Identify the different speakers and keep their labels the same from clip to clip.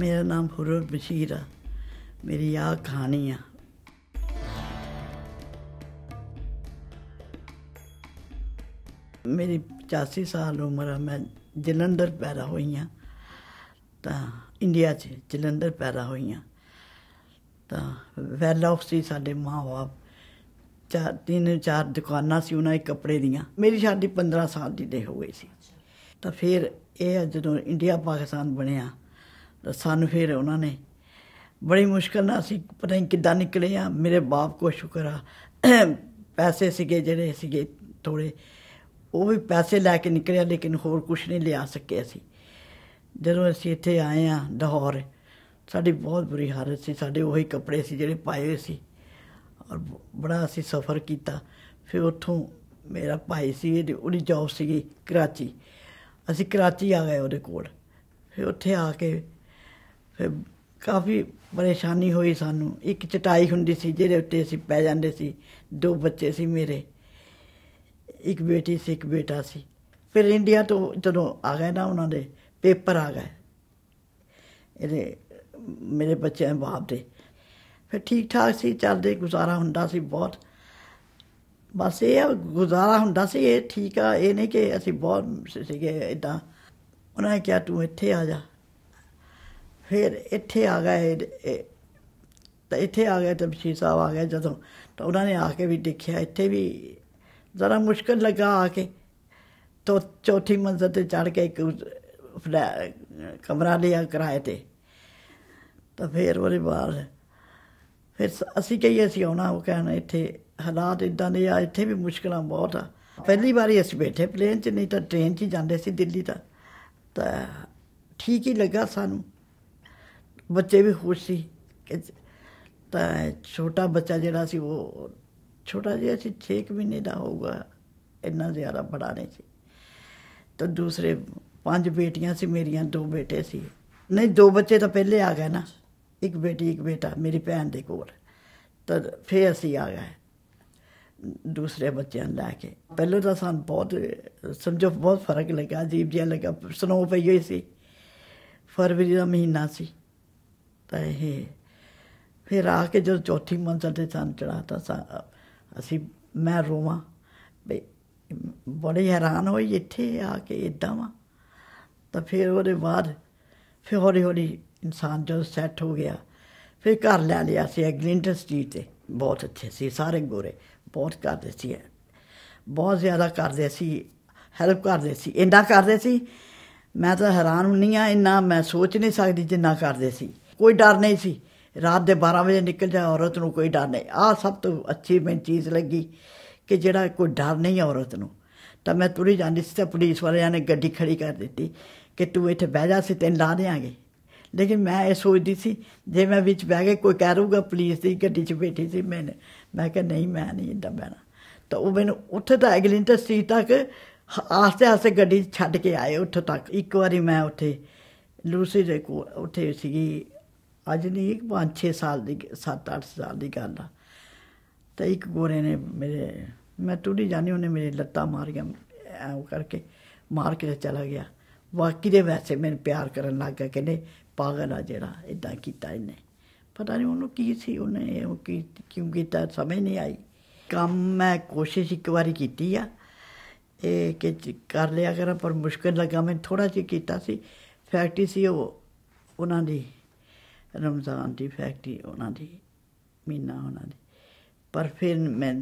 Speaker 1: ਮੇਰਾ ਨਾਮ ਹੁਰਰ ਬਸ਼ੀਰ ਆ ਮੇਰੀ ਆ ਕਹਾਣੀ ਆ ਮੇਰੀ 85 ਸਾਲ ਉਮਰ ਆ ਮੈਂ ਜਲੰਧਰ ਪੈਦਾ ਹੋਈ ਆ ਤਾਂ ਇੰਡੀਆ 'ਚ ਜਲੰਧਰ ਪੈਦਾ ਹੋਈ ਆ ਤਾਂ ਵੈਲ ਆਫ ਸੀ ਸਾਡੇ ਮਾਂ ਚਾਰ ਤਿੰਨ ਚਾਰ ਦੁਕਾਨਾਂ ਸੀ ਉਹਨਾਂ ਦੇ ਕੱਪੜੇ ਦੀਆਂ ਮੇਰੀ ਸ਼ਾਦੀ 15 ਸਾਲ ਦੀ ਦੇ ਹੋ ਗਈ ਸੀ ਤਾਂ ਫਿਰ ਇਹ ਜਦੋਂ ਇੰਡੀਆ ਪਾਕਿਸਤਾਨ ਬਣਿਆ ਸਾਨੂੰ ਫਿਰ ਉਹਨਾਂ ਨੇ ਬੜੀ ਮੁਸ਼ਕਲ ਨਾਲ ਅਸੀਂ ਪਤਾ ਨਹੀਂ ਕਿੱਦਾਂ ਨਿਕਲੇ ਆ ਮੇਰੇ ਬਾਪ ਕੋ ਸ਼ੁਕਰ ਆ ਪੈਸੇ ਸੀਗੇ ਜਿਹੜੇ ਸੀਗੇ ਥੋੜੇ ਉਹ ਵੀ ਪੈਸੇ ਲੈ ਕੇ ਨਿਕਲਿਆ ਲੇਕਿਨ ਹੋਰ ਕੁਝ ਨਹੀਂ ਲਿਆ ਸਕੇ ਅਸੀਂ ਜਦੋਂ ਅਸੀਂ ਇੱਥੇ ਆਏ ਆ ਦਹੌਰ ਸਾਡੀ ਬਹੁਤ ਬੁਰੀ ਹਾਲਤ ਸੀ ਸਾਡੇ ਉਹੀ ਕੱਪੜੇ ਸੀ ਜਿਹੜੇ ਪਾਏ ਹੋਏ ਸੀ ਔਰ ਬੜਾ ਅਸੀਂ ਸਫ਼ਰ ਕੀਤਾ ਫਿਰ ਉੱਥੋਂ ਮੇਰਾ ਭਾਈ ਸੀ ਉਹਦੀ ਜੌਬ ਸੀਗੀ ਕਰਾਚੀ ਅਸੀਂ ਕਰਾਚੀ ਆ ਗਏ ਉਹਦੇ ਕੋਲ ਫਿਰ ਉੱਥੇ ਆ ਕੇ ਕਾਫੀ ਪਰੇਸ਼ਾਨੀ ਹੋਈ ਸਾਨੂੰ ਇੱਕ ਚਟਾਈ ਹੁੰਦੀ ਸੀ ਜਿਹਦੇ ਉੱਤੇ ਅਸੀਂ ਪੈ ਜਾਂਦੇ ਸੀ ਦੋ ਬੱਚੇ ਸੀ ਮੇਰੇ ਇੱਕ ਬੇਟੀ ਸੀ ਇੱਕ ਬੇਟਾ ਸੀ ਫਿਰ ਇੰਡੀਆ ਤੋਂ ਜਦੋਂ ਆ ਗਏ ਨਾ ਉਹਨਾਂ ਦੇ ਪੇਪਰ ਆ ਗਏ ਇਹਦੇ ਮੇਰੇ ਬੱਚਿਆਂ ਬਾਪ ਦੇ ਫਿਰ ਠੀਕ ਠਾਕ ਸੀ ਚੱਲਦੇ ਗੁਜ਼ਾਰਾ ਹੁੰਦਾ ਸੀ ਬਹੁਤ ਬਸ ਇਹ ਗੁਜ਼ਾਰਾ ਹੁੰਦਾ ਸੀ ਇਹ ਠੀਕ ਆ ਇਹ ਨਹੀਂ ਕਿ ਅਸੀਂ ਬਹੁਤ ਸੀਗੇ ਇਦਾਂ ਉਹਨਾਂ ਨੇ ਕਿਹਾ ਤੂੰ ਇੱਥੇ ਆ ਜਾ ਫਿਰ ਇੱਥੇ ਆ ਗਏ ਤਾਂ ਇੱਥੇ ਆ ਗਏ ਤਬਸ਼ੀਰ ਸਾਹਿਬ ਆ ਗਏ ਜਦੋਂ ਤਾਂ ਉਹਨਾਂ ਨੇ ਆ ਕੇ ਵੀ ਦੇਖਿਆ ਇੱਥੇ ਵੀ ਜ਼ਰਾ ਮੁਸ਼ਕਲ ਲੱਗਾ ਆ ਕੇ ਤੋ ਚੌਥੀ ਮੰਜ਼ਲ ਤੇ ਚੜ ਕੇ ਇੱਕ ਕਮਰਾ ਲਿਆ ਕਿਰਾਏ ਤੇ ਤਾਂ ਫਿਰ ਉਹਦੇ ਬਾਅਦ ਫਿਰ ਅਸੀਂ ਕਹੀਏ ਅਸੀਂ ਆਉਣਾ ਉਹ ਕਹਿਣਾ ਇੱਥੇ ਹਾਲਾਤ ਇਦਾਂ ਦੇ ਆ ਇੱਥੇ ਵੀ ਮੁਸ਼ਕਲਾਂ ਬਹੁਤ ਆ ਪਹਿਲੀ ਵਾਰੀ ਅਸੀਂ ਬੈਠੇ ਪਲੇਨ 'ਚ ਨਹੀਂ ਤਾਂ ਟ੍ਰੇਨ 'ਚ ਜਾਂਦੇ ਸੀ ਦਿੱਲੀ ਤਾਂ ਤਾਂ ਠੀਕ ਹੀ ਲੱਗਾ ਸਾਨੂੰ ਬੱਚੇ ਵੀ ਖੁਸ਼ ਸੀ ਤਾਂ ਛੋਟਾ ਬੱਚਾ ਜਿਹੜਾ ਸੀ ਉਹ ਛੋਟਾ ਜਿਹਾ ਸੀ 6 ਮਹੀਨੇ ਦਾ ਹੋਊਗਾ ਇੰਨਾ ਜ਼ਿਆਦਾ ਬੜਾ ਨਹੀਂ ਸੀ ਤਾਂ ਦੂਸਰੇ ਪੰਜ ਬੇਟੀਆਂ ਸੀ ਮੇਰੀਆਂ ਦੋ ਬੇਟੇ ਸੀ ਨਹੀਂ ਦੋ ਬੱਚੇ ਤਾਂ ਪਹਿਲੇ ਆ ਗਏ ਨਾ ਇੱਕ ਬੇਟੀ ਇੱਕ ਬੇਟਾ ਮੇਰੀ ਭੈਣ ਦੇ ਕੋਲ ਤਾਂ ਫੇਰ ਅਸੀਂ ਆ ਗਏ ਦੂਸਰੇ ਬੱਚਿਆਂ ਲੈ ਕੇ ਪਹਿਲੇ ਤਾਂ ਸਾਨੂੰ ਬਹੁਤ ਸਮਝੋ ਬਹੁਤ ਫਰਕ ਲੱਗਾ ਅਜੀਬ ਜਿਹਾ ਲੱਗਾ ਸਨੋ ਪਈ ਹੋਈ ਸੀ ਫਰਵਰੀ ਦਾ ਮਹੀਨਾ ਸੀ ਤਾਂ ਇਹ ਫਿਰ ਆ ਕੇ ਜਦ ਚੌਥੀ ਮੰਜ਼ਲ ਤੇ ਸਾਨੂੰ ਚੜਾਤਾ ਅਸੀਂ ਮੈਂ ਰੋਵਾਂ ਬਈ ਬੜੇ ਹੈਰਾਨ ਹੋਈ ਇੱਥੇ ਆ ਕੇ ਇਦਾਂ ਵਾ ਤਾਂ ਫਿਰ ਉਹਦੇ ਬਾਅਦ ਫਿਰ ਹੌਲੀ ਹੌਲੀ ਇਨਸਾਨ ਜਦ ਸੈੱਟ ਹੋ ਗਿਆ ਫਿਰ ਘਰ ਲੈ ਲਿਆ ਸੀ ਐਗਲਿੰਟਨ ਸਟਰੀਟ ਤੇ ਬਹੁਤ ਅੱਛੇ ਸੀ ਸਾਰੇ ਗੋਰੇ ਬਹੁਤ ਕਰਦੇ ਸੀ ਬਹੁਤ ਜ਼ਿਆਦਾ ਕਰਦੇ ਸੀ ਹੈਲਪ ਕਰਦੇ ਸੀ ਇੰਨਾ ਕਰਦੇ ਸੀ ਮੈਂ ਤਾਂ ਹੈਰਾਨ ਹੁੰਨੀ ਆ ਇੰਨਾ ਮੈਂ ਸੋਚ ਨਹੀਂ ਸਕਦੀ ਜਿੰਨਾ ਕਰਦੇ ਸੀ ਕੋਈ ਡਰ ਨਹੀਂ ਸੀ ਰਾਤ ਦੇ 12 ਵਜੇ ਨਿਕਲ ਜਾ ਔਰਤ ਨੂੰ ਕੋਈ ਡਰ ਨਹੀਂ ਆ ਸਭ ਤੋਂ ਅੱਛੀ ਮੈਂ ਚੀਜ਼ ਲੱਗੀ ਕਿ ਜਿਹੜਾ ਕੋਈ ਡਰ ਨਹੀਂ ਔਰਤ ਨੂੰ ਤਾਂ ਮੈਂ ਤੁਰੀ ਜਾਂਦੀ ਸੀ ਤੇ ਪੁਲਿਸ ਵਾਲਿਆਂ ਨੇ ਗੱਡੀ ਖੜੀ ਕਰ ਦਿੱਤੀ ਕਿ ਤੂੰ ਇੱਥੇ ਬਹਿ ਜਾ ਸੀ ਤੈਨੂੰ ਲਾ ਦੇਾਂਗੇ ਲੇਕਿਨ ਮੈਂ ਇਹ ਸੋਚਦੀ ਸੀ ਜੇ ਮੈਂ ਵਿੱਚ ਬਹਿ ਕੇ ਕੋਈ ਕਹਿ ਰੂਗਾ ਪੁਲਿਸ ਦੀ ਗੱਡੀ 'ਚ ਬੈਠੀ ਸੀ ਮੈਂ ਮੈਂ ਕਿਹਾ ਨਹੀਂ ਮੈਂ ਨਹੀਂ ਇੱਦਾਂ ਬਹਿਣਾ ਤਾਂ ਉਹ ਮੈਨੂੰ ਉੱਥੇ ਤਾਂ ਅਗਲੀ ਐਗਲਿੰਟਰ ਸੀ ਤੱਕ ਆਸਤੇ ਆਸਤੇ ਗੱਡੀ ਛੱਡ ਕੇ ਆਏ ਉੱਥੇ ਤੱਕ ਇੱਕ ਵਾਰੀ ਮੈਂ ਉੱਥੇ ਲੂਸੀ ਦੇ ਕੋ ਉੱਥੇ ਸੀਗੀ ਅੱਜ ਨਹੀਂ 5-6 ਸਾਲ ਦੀ 7-8 ਸਾਲ ਦੀ ਗੱਲ ਆ ਤੇ ਇੱਕ ਗੋਰੇ ਨੇ ਮੇਰੇ ਮੈਂ ਟੁੱਟੀ ਜਾਣੀ ਉਹਨੇ ਮੇਰੇ ਲੱਤਾਂ ਮਾਰੀਆਂ ਉਹ ਕਰਕੇ ਮਾਰ ਕੇ ਚਲਾ ਗਿਆ ਵਾਕੀ ਦੇ ਵੈਸੇ ਮੈਨੂੰ ਪਿਆਰ ਕਰਨ ਲੱਗ ਗਿਆ ਕਹਿੰਦੇ ਪਾਗਲ ਆ ਜਿਹੜਾ ਇਦਾਂ ਕੀਤਾ ਇਹਨੇ ਪਤਾ ਨਹੀਂ ਉਹਨੂੰ ਕੀ ਸੀ ਉਹਨੇ ਉਹ ਕੀ ਕਿਉਂ ਕੀਤਾ ਸਮਝ ਨਹੀਂ ਆਈ ਕੰਮ ਮੈਂ ਕੋਸ਼ਿਸ਼ ਇੱਕ ਵਾਰੀ ਕੀਤੀ ਆ ਇਹ ਕਿ ਕਰ ਲਿਆ ਕਰਾਂ ਪਰ ਮੁਸ਼ਕਲ ਲੱਗਾ ਮੈਂ ਥੋੜਾ ਜਿਹਾ ਕੀਤਾ ਸੀ ਫੈਕਟਰੀ ਸੀ ਉਹ ਉਹਨਾਂ ਦੀ ਰਮਜ਼ਾਨ ਦੀ ਫੈਕਟਰੀ ਉਹਨਾਂ ਦੀ ਮੀਨਾ ਉਹਨਾਂ ਦੀ ਪਰ ਫਿਰ ਮੈਂ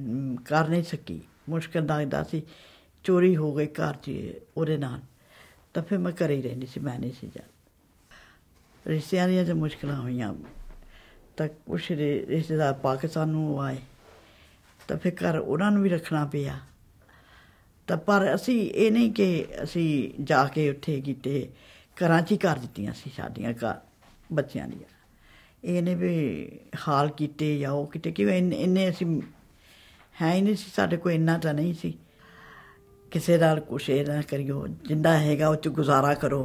Speaker 1: ਕਰ ਨਹੀਂ ਸਕੀ ਮੁਸ਼ਕਲ ਦਾ ਸੀ ਚੋਰੀ ਹੋ ਗਈ ਘਰ 'ਚ ਉਹਦੇ ਨਾਲ ਤਾਂ ਫਿਰ ਮੈਂ ਕਰ ਹੀ ਰਹਿੰਦੀ ਸੀ ਮੈਂ ਨਹੀਂ ਸੀ ਜਾ ਰਿਸ਼ਤਿਆਂ ਦੀਆਂ ਤੇ ਮੁਸ਼ਕਲਾਂ ਹੋਈਆਂ ਤਾਂ ਕੁਛ ਰਿਸ਼ਤੇਦਾਰ ਪਾਕਿਸਤਾਨ ਨੂੰ ਆਏ ਤਾਂ ਫਿਰ ਘਰ ਉਹਨਾਂ ਨੂੰ ਵੀ ਰੱਖਣਾ ਪਿਆ ਤਾਂ ਪਰ ਅਸੀਂ ਇਹ ਨਹੀਂ ਕਿ ਅਸੀਂ ਜਾ ਕੇ ਉੱਥੇ ਕੀਤੇ ਕਰਾਂਚੀ ਕਰ ਦਿੱਤੀਆਂ ਸੀ ਸ਼ਾਦੀਆਂ ਘਰ ਬੱਚਿਆਂ ਦੀਆਂ एने भी हाल किते जाओ किते क्यों इन इन्हें ऐसी है ही नहीं सारे को इन्ना तो नहीं सी किसी नाल कुछ ये ना करियो जिंदा हैगा उस गुजारा करो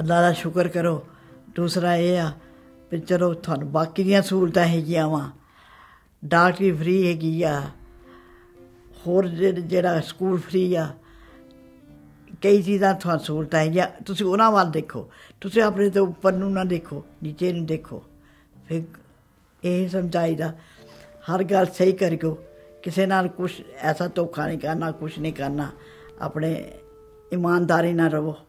Speaker 1: अल्लाह का शुक्र करो दूसरा ये आ चलो थ बाकी दिया सहूलत है वा भी फ्री हैगी होर जरा स्कूल फ्री आ ਕਈ ਚੀਜ਼ਾਂ ਤੁਹਾਨੂੰ ਸਹੂਲਤਾਂ ਹੈ ਜਾਂ ਤੁਸੀਂ ਉਹਨਾਂ ਵੱਲ ਦੇਖੋ ਤੁਸੀਂ ਆਪਣੇ ਤੋਂ ਉੱਪਰ ਨੂੰ ਨਾ ਦੇਖੋ ਨੀਚੇ ਨੂੰ ਦੇਖੋ ਫਿਰ ਇਹ ਸਮਝਾਈਦਾ ਹਰ ਗੱਲ ਸਹੀ ਕਰਿਓ ਕਿਸੇ ਨਾਲ ਕੁਝ ਐਸਾ ਧੋਖਾ ਨਹੀਂ ਕਰਨਾ ਕੁਝ ਨਹੀਂ ਕਰਨਾ ਆਪਣੇ ਇਮਾਨਦਾਰੀ ਨਾਲ ਰਹੋ